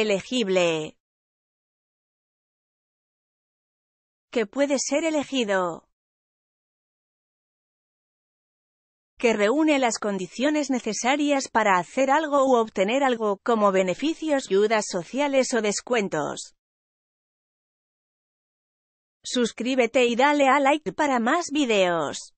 elegible, que puede ser elegido, que reúne las condiciones necesarias para hacer algo u obtener algo, como beneficios, ayudas sociales o descuentos. Suscríbete y dale a like para más videos.